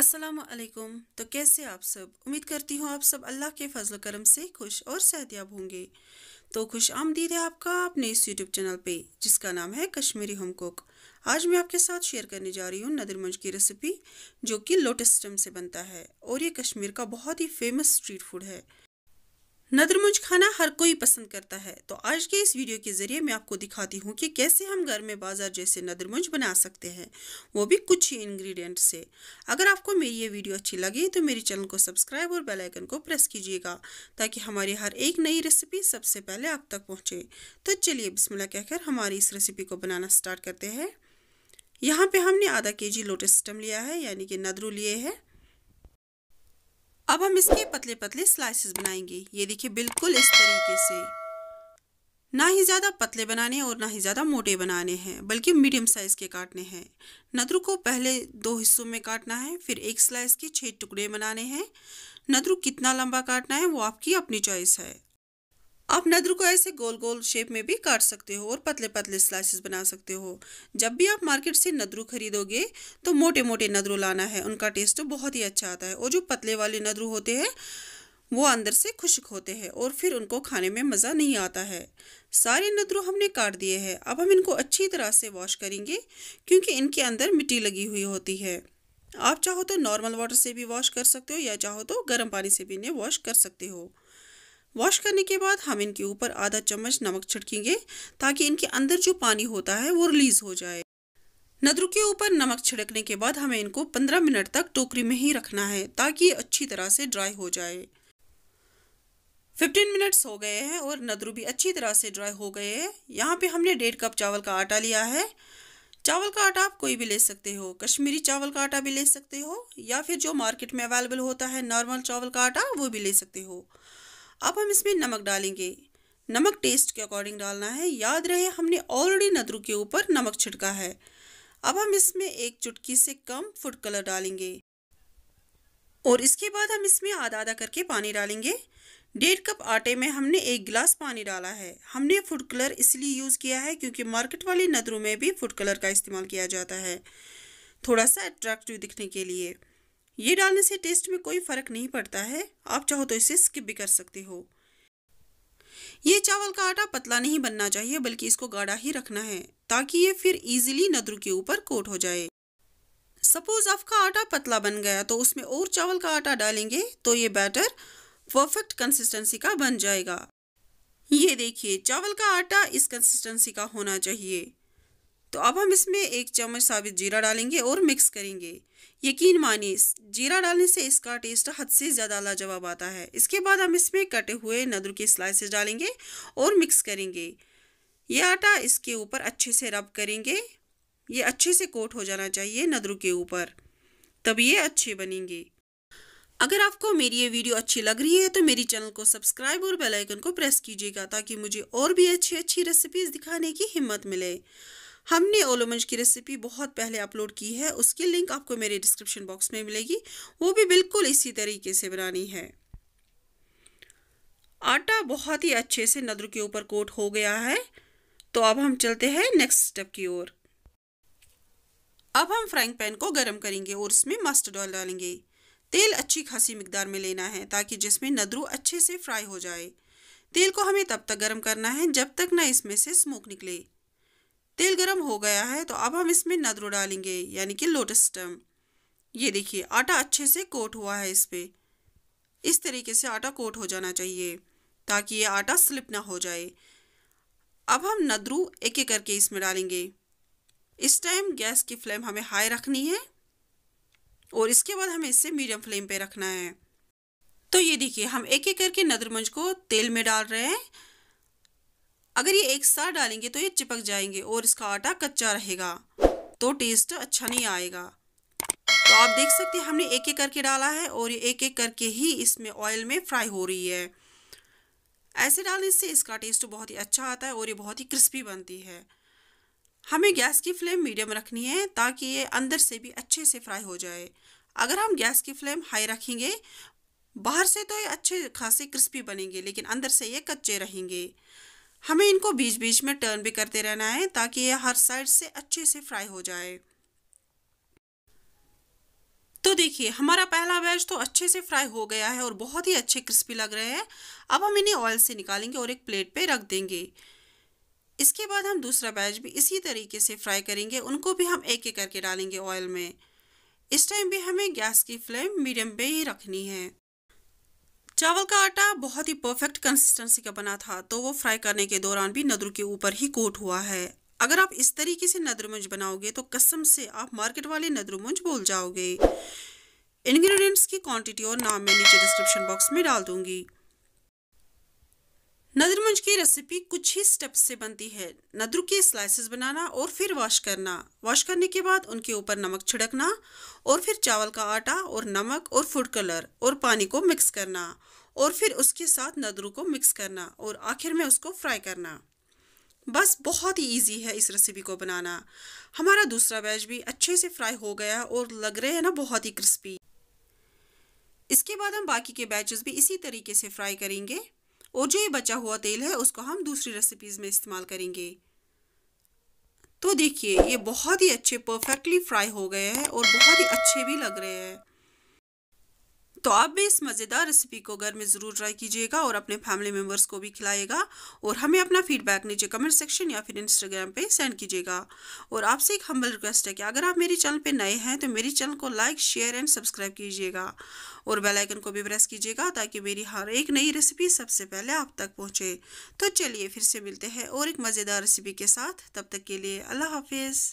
असलकुम तो कैसे आप सब उम्मीद करती हूँ आप सब अल्लाह के फजल करम से खुश और सहतियाब होंगे तो खुश आमदीद है आपका अपने इस यूट्यूब चैनल पे जिसका नाम है कश्मीरी होम कुक आज मैं आपके साथ शेयर करने जा रही हूँ नदर की रेसिपी जो कि लोटस स्टम से बनता है और ये कश्मीर का बहुत ही फेमस स्ट्रीट फूड है नदरमुज खाना हर कोई पसंद करता है तो आज के इस वीडियो के ज़रिए मैं आपको दिखाती हूँ कि कैसे हम घर में बाज़ार जैसे नदरमुज बना सकते हैं वो भी कुछ ही इंग्रेडिएंट से अगर आपको मेरी ये वीडियो अच्छी लगी तो मेरे चैनल को सब्सक्राइब और बेल आइकन को प्रेस कीजिएगा ताकि हमारी हर एक नई रेसिपी सबसे पहले आप तक पहुँचे तो चलिए बिस्मिल्लाह कहकर हमारी इस रेसिपी को बनाना स्टार्ट करते हैं यहाँ पर हमने आधा के जी लोटस स्टम लिया है यानी कि नदरू लिए है अब हम इसके पतले पतले स्लाइसेस बनाएंगे ये देखिए बिल्कुल इस तरीके से ना ही ज़्यादा पतले बनाने और ना ही ज़्यादा मोटे बनाने हैं बल्कि मीडियम साइज़ के काटने हैं नदरू को पहले दो हिस्सों में काटना है फिर एक स्लाइस के छः टुकड़े बनाने हैं नदरू कितना लंबा काटना है वो आपकी अपनी चॉइस है आप नदर को ऐसे गोल गोल शेप में भी काट सकते हो और पतले पतले स्लाइसेस बना सकते हो जब भी आप मार्केट से नदरू खरीदोगे तो मोटे मोटे नदरू लाना है उनका टेस्ट तो बहुत ही अच्छा आता है और जो पतले वाले नदरू होते हैं वो अंदर से खुशक होते हैं और फिर उनको खाने में मज़ा नहीं आता है सारे नदरू हमने काट दिए हैं अब हम इनको अच्छी तरह से वॉश करेंगे क्योंकि इनके अंदर मिट्टी लगी हुई होती है आप चाहो तो नॉर्मल वाटर से भी वॉश कर सकते हो या चाहो तो गर्म पानी से भी इन्हें वॉश कर सकते हो वॉश करने के बाद हम इनके ऊपर आधा चम्मच नमक छिड़केंगे ताकि इनके अंदर जो पानी होता है वो रिलीज़ हो जाए नदरू के ऊपर नमक छिड़कने के बाद हमें इनको 15 मिनट तक टोकरी में ही रखना है ताकि ये अच्छी तरह से ड्राई हो जाए 15 मिनट्स हो गए हैं और नदरू भी अच्छी तरह से ड्राई हो गए हैं यहाँ पे हमने डेढ़ कप चावल का आटा लिया है चावल का आटा आप कोई भी ले सकते हो कश्मीरी चावल का आटा भी ले सकते हो या फिर जो मार्केट में अवेलेबल होता है नॉर्मल चावल का आटा वो भी ले सकते हो अब हम इसमें नमक डालेंगे नमक टेस्ट के अकॉर्डिंग डालना है याद रहे हमने ऑलरेडी नदरू के ऊपर नमक छिड़का है अब हम इसमें एक चुटकी से कम फूड कलर डालेंगे और इसके बाद हम इसमें आधा आधा करके पानी डालेंगे डेढ़ कप आटे में हमने एक गिलास पानी डाला है हमने फूड कलर इसलिए यूज़ किया है क्योंकि मार्केट वाली नदरू में भी फूड कलर का इस्तेमाल किया जाता है थोड़ा सा अट्रैक्टिव दिखने के लिए ये डालने से टेस्ट में कोई फ़र्क नहीं पड़ता है आप चाहो तो इसे स्किप भी कर सकते हो ये चावल का आटा पतला नहीं बनना चाहिए बल्कि इसको गाढ़ा ही रखना है ताकि ये फिर इजीली नदरू के ऊपर कोट हो जाए सपोज आपका आटा पतला बन गया तो उसमें और चावल का आटा डालेंगे तो ये बैटर परफेक्ट कंसिस्टेंसी का बन जाएगा ये देखिए चावल का आटा इस कंसिस्टेंसी का होना चाहिए तो अब हम इसमें एक चम्मच साबित जीरा डालेंगे और मिक्स करेंगे यकीन मानिए जीरा डालने से इसका टेस्ट हद से ज़्यादा लाजवाब आता है इसके बाद हम इसमें कटे हुए नदर के स्लाइसेस डालेंगे और मिक्स करेंगे ये आटा इसके ऊपर अच्छे से रब करेंगे ये अच्छे से कोट हो जाना चाहिए नदरू के ऊपर तब ये अच्छे बनेंगे अगर आपको मेरी ये वीडियो अच्छी लग रही है तो मेरी चैनल को सब्सक्राइब और बेल आइकन को प्रेस कीजिएगा ताकि मुझे और भी अच्छी अच्छी रेसिपीज़ दिखाने की हिम्मत मिले हमने ओलोमंच की रेसिपी बहुत पहले अपलोड की है उसकी लिंक आपको मेरे डिस्क्रिप्शन बॉक्स में मिलेगी वो भी बिल्कुल इसी तरीके से बनानी है आटा बहुत ही अच्छे से नदर के ऊपर कोट हो गया है तो अब हम चलते हैं नेक्स्ट स्टेप की ओर अब हम फ्राइंग पैन को गर्म करेंगे और इसमें मस्टर्ड ऑयल डालेंगे तेल अच्छी खासी मकदार में लेना है ताकि जिसमें नदरू अच्छे से फ्राई हो जाए तेल को हमें तब तक गर्म करना है जब तक ना इसमें से स्मोक निकले तेल गर्म हो गया है तो अब हम इसमें नदरू डालेंगे यानी कि लोटस स्टम ये देखिए आटा अच्छे से कोट हुआ है इस पर इस तरीके से आटा कोट हो जाना चाहिए ताकि ये आटा स्लिप ना हो जाए अब हम नदरू एक एक करके इसमें डालेंगे इस टाइम गैस की फ्लेम हमें हाई रखनी है और इसके बाद हमें इसे मीडियम फ्लेम पे रखना है तो ये देखिए हम एक एक करके नदरमंज को तेल में डाल रहे हैं अगर ये एक साथ डालेंगे तो ये चिपक जाएंगे और इसका आटा कच्चा रहेगा तो टेस्ट अच्छा नहीं आएगा तो आप देख सकते हैं हमने एक एक करके डाला है और ये एक एक करके ही इसमें ऑयल में फ्राई हो रही है ऐसे डालने से इसका टेस्ट बहुत ही अच्छा आता है और ये बहुत ही क्रिस्पी बनती है हमें गैस की फ्लेम मीडियम रखनी है ताकि ये अंदर से भी अच्छे से फ्राई हो जाए अगर हम गैस की फ्लेम हाई रखेंगे बाहर से तो ये अच्छे खासे क्रिस्पी बनेंगे लेकिन अंदर से ये कच्चे रहेंगे हमें इनको बीच बीच में टर्न भी करते रहना है ताकि ये हर साइड से अच्छे से फ्राई हो जाए तो देखिए हमारा पहला वेज तो अच्छे से फ्राई हो गया है और बहुत ही अच्छे क्रिस्पी लग रहे हैं अब हम इन्हें ऑयल से निकालेंगे और एक प्लेट पे रख देंगे इसके बाद हम दूसरा वेज भी इसी तरीके से फ्राई करेंगे उनको भी हम एक एक करके डालेंगे ऑयल में इस टाइम भी हमें गैस की फ्लेम मीडियम पे ही रखनी है चावल का आटा बहुत ही परफेक्ट कंसिस्टेंसी का बना था तो वो फ्राई करने के दौरान भी नदर के ऊपर ही कोट हुआ है अगर आप इस तरीके से नदरमुंज बनाओगे तो कसम से आप मार्केट वाले नदरमुंज बोल जाओगे इंग्रेडिएंट्स की क्वांटिटी और नाम मैं नीचे डिस्क्रिप्शन बॉक्स में डाल दूंगी नदरमुंज की रेसिपी कुछ ही स्टेप से बनती है नदरू के स्लाइसेस बनाना और फिर वॉश करना वॉश करने के बाद उनके ऊपर नमक छिड़कना और फिर चावल का आटा और नमक और फूड कलर और पानी को मिक्स करना और फिर उसके साथ नदरू को मिक्स करना और आखिर में उसको फ्राई करना बस बहुत ही इजी है इस रेसिपी को बनाना हमारा दूसरा बैच भी अच्छे से फ्राई हो गया और लग रहे हैं ना बहुत ही क्रिस्पी इसके बाद हम बाकी के बैचेस भी इसी तरीके से फ्राई करेंगे और जो ये बचा हुआ तेल है उसको हम दूसरी रेसिपीज़ में इस्तेमाल करेंगे तो देखिए ये बहुत ही अच्छे परफेक्टली फ्राई हो गए हैं और बहुत ही अच्छे भी लग रहे हैं तो आप भी इस मज़ेदार रेसिपी को घर में ज़रूर ट्राई कीजिएगा और अपने फैमिली मेम्बर्स को भी खिलाइएगा और हमें अपना फीडबैक नीचे कमेंट सेक्शन या फिर इंस्टाग्राम पे सेंड कीजिएगा और आपसे एक हम्बल रिक्वेस्ट है कि अगर आप मेरे चैनल पे नए हैं तो मेरे चैनल को लाइक शेयर एंड सब्सक्राइब कीजिएगा और बेलाइकन को भी प्रेस कीजिएगा ताकि मेरी हर एक नई रेसिपी सबसे पहले आप तक पहुँचे तो चलिए फिर से मिलते हैं और एक मज़ेदार रेसिपी के साथ तब तक के लिए अल्लाह हाफिज़